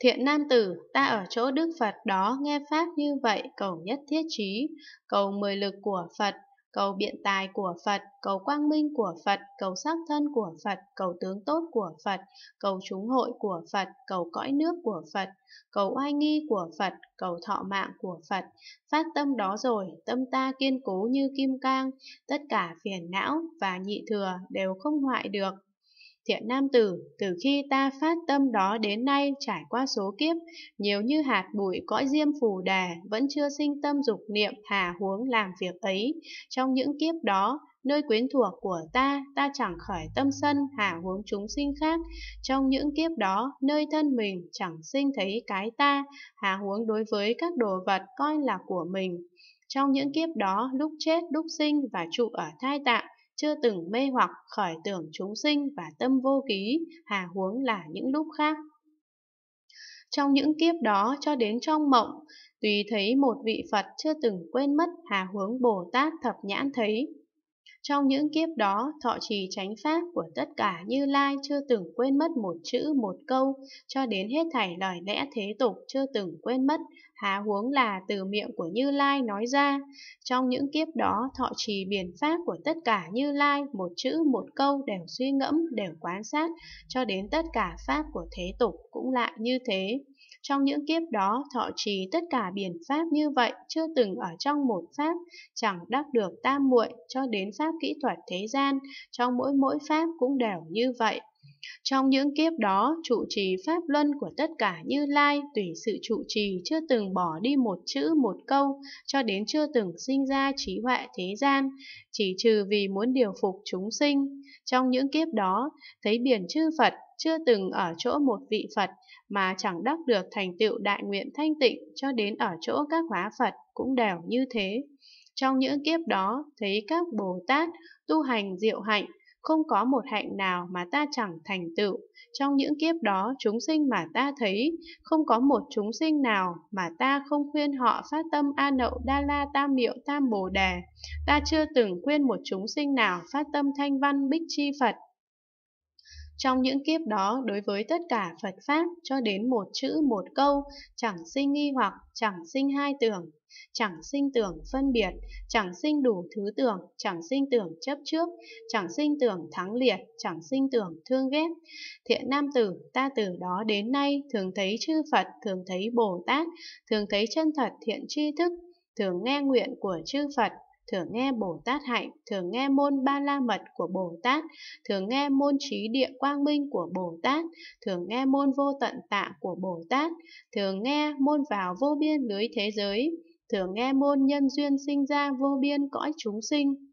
Thiện nam tử, ta ở chỗ Đức Phật đó nghe Pháp như vậy cầu nhất thiết trí, cầu mười lực của Phật, cầu biện tài của Phật, cầu quang minh của Phật, cầu sắc thân của Phật, cầu tướng tốt của Phật, cầu chúng hội của Phật, cầu cõi nước của Phật, cầu oai nghi của Phật, cầu thọ mạng của Phật. Phát tâm đó rồi, tâm ta kiên cố như kim cang, tất cả phiền não và nhị thừa đều không hoại được. Thiện nam tử, từ khi ta phát tâm đó đến nay trải qua số kiếp, nhiều như hạt bụi cõi diêm phù đà, vẫn chưa sinh tâm dục niệm hà huống làm việc ấy. Trong những kiếp đó, nơi quyến thuộc của ta, ta chẳng khởi tâm sân hà huống chúng sinh khác. Trong những kiếp đó, nơi thân mình chẳng sinh thấy cái ta, hà huống đối với các đồ vật coi là của mình. Trong những kiếp đó, lúc chết, lúc sinh và trụ ở thai tạng, chưa từng mê hoặc khỏi tưởng chúng sinh và tâm vô ký, hà huống là những lúc khác. Trong những kiếp đó cho đến trong mộng, tùy thấy một vị Phật chưa từng quên mất hà hướng Bồ Tát thập nhãn thấy, trong những kiếp đó, thọ trì chánh pháp của tất cả Như Lai chưa từng quên mất một chữ một câu, cho đến hết thảy lời lẽ thế tục chưa từng quên mất, há huống là từ miệng của Như Lai nói ra. Trong những kiếp đó, thọ trì biển pháp của tất cả Như Lai, một chữ một câu đều suy ngẫm, đều quan sát, cho đến tất cả pháp của thế tục cũng lại như thế. Trong những kiếp đó, thọ trì tất cả biển pháp như vậy, chưa từng ở trong một pháp, chẳng đắc được tam muội cho đến pháp kỹ thuật thế gian, trong mỗi mỗi pháp cũng đều như vậy. Trong những kiếp đó, trụ trì pháp luân của tất cả Như Lai tùy sự trụ trì chưa từng bỏ đi một chữ một câu cho đến chưa từng sinh ra trí huệ thế gian, chỉ trừ vì muốn điều phục chúng sinh. Trong những kiếp đó, thấy biển chư Phật chưa từng ở chỗ một vị Phật mà chẳng đắc được thành tựu đại nguyện thanh tịnh cho đến ở chỗ các hóa Phật cũng đều như thế. Trong những kiếp đó, thấy các Bồ Tát tu hành diệu hạnh không có một hạnh nào mà ta chẳng thành tựu. Trong những kiếp đó chúng sinh mà ta thấy, không có một chúng sinh nào mà ta không khuyên họ phát tâm A Nậu Đa La Tam Miệu Tam Bồ Đề. Ta chưa từng khuyên một chúng sinh nào phát tâm Thanh Văn Bích Chi Phật. Trong những kiếp đó, đối với tất cả Phật Pháp, cho đến một chữ một câu, chẳng sinh nghi hoặc, chẳng sinh hai tưởng, chẳng sinh tưởng phân biệt, chẳng sinh đủ thứ tưởng, chẳng sinh tưởng chấp trước, chẳng sinh tưởng thắng liệt, chẳng sinh tưởng thương ghét. Thiện nam tử, ta từ đó đến nay thường thấy chư Phật, thường thấy Bồ Tát, thường thấy chân thật thiện tri thức, thường nghe nguyện của chư Phật, thường nghe Bồ Tát Hạnh, thường nghe môn Ba La Mật của Bồ Tát, thường nghe môn Trí Địa Quang Minh của Bồ Tát, thường nghe môn Vô Tận Tạng của Bồ Tát, thường nghe môn vào vô biên lưới thế giới, thường nghe môn nhân duyên sinh ra vô biên cõi chúng sinh,